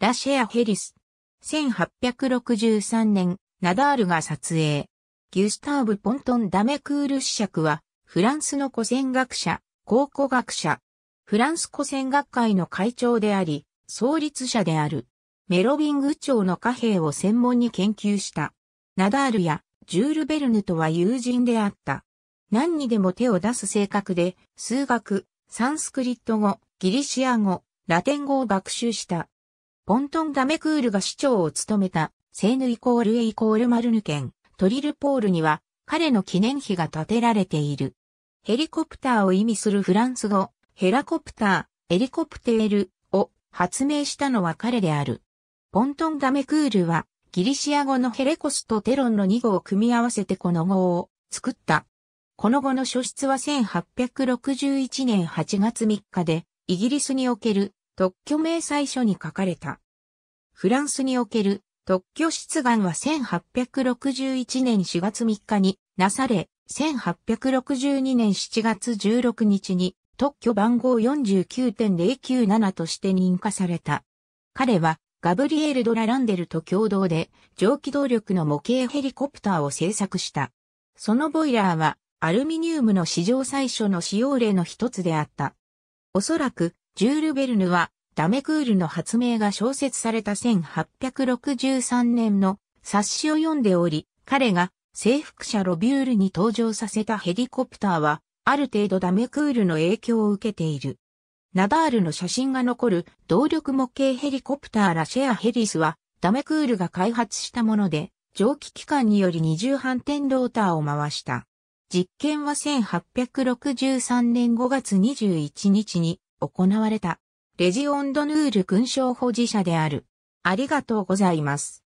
ラシェア・ヘリス。1863年、ナダールが撮影。ギュスターブ・ポントン・ダメクール子爵は、フランスの古典学者、考古学者。フランス古典学会の会長であり、創立者である。メロビング朝の貨幣を専門に研究した。ナダールやジュール・ベルヌとは友人であった。何にでも手を出す性格で、数学、サンスクリット語、ギリシア語、ラテン語を学習した。ポントンダメクールが市長を務めた、セーヌイコールエイコールマルヌ県、トリルポールには、彼の記念碑が建てられている。ヘリコプターを意味するフランス語、ヘラコプター、エリコプテールを発明したのは彼である。ポントンダメクールは、ギリシア語のヘレコスとテロンの2語を組み合わせてこの語を作った。この語の書出は1861年8月3日で、イギリスにおける特許明細書に書かれた。フランスにおける特許出願は1861年4月3日になされ、1862年7月16日に特許番号49.097として認可された。彼はガブリエル・ドラ・ランデルと共同で蒸気動力の模型ヘリコプターを製作した。そのボイラーはアルミニウムの史上最初の使用例の一つであった。おそらくジュール・ベルヌはダメクールの発明が小説された1863年の冊子を読んでおり、彼が征服者ロビュールに登場させたヘリコプターは、ある程度ダメクールの影響を受けている。ナダールの写真が残る動力模型ヘリコプターラシェアヘリスは、ダメクールが開発したもので、蒸気機関により二重反転ローターを回した。実験は1863年5月21日に行われた。レジオンドヌール勲章保持者である。ありがとうございます。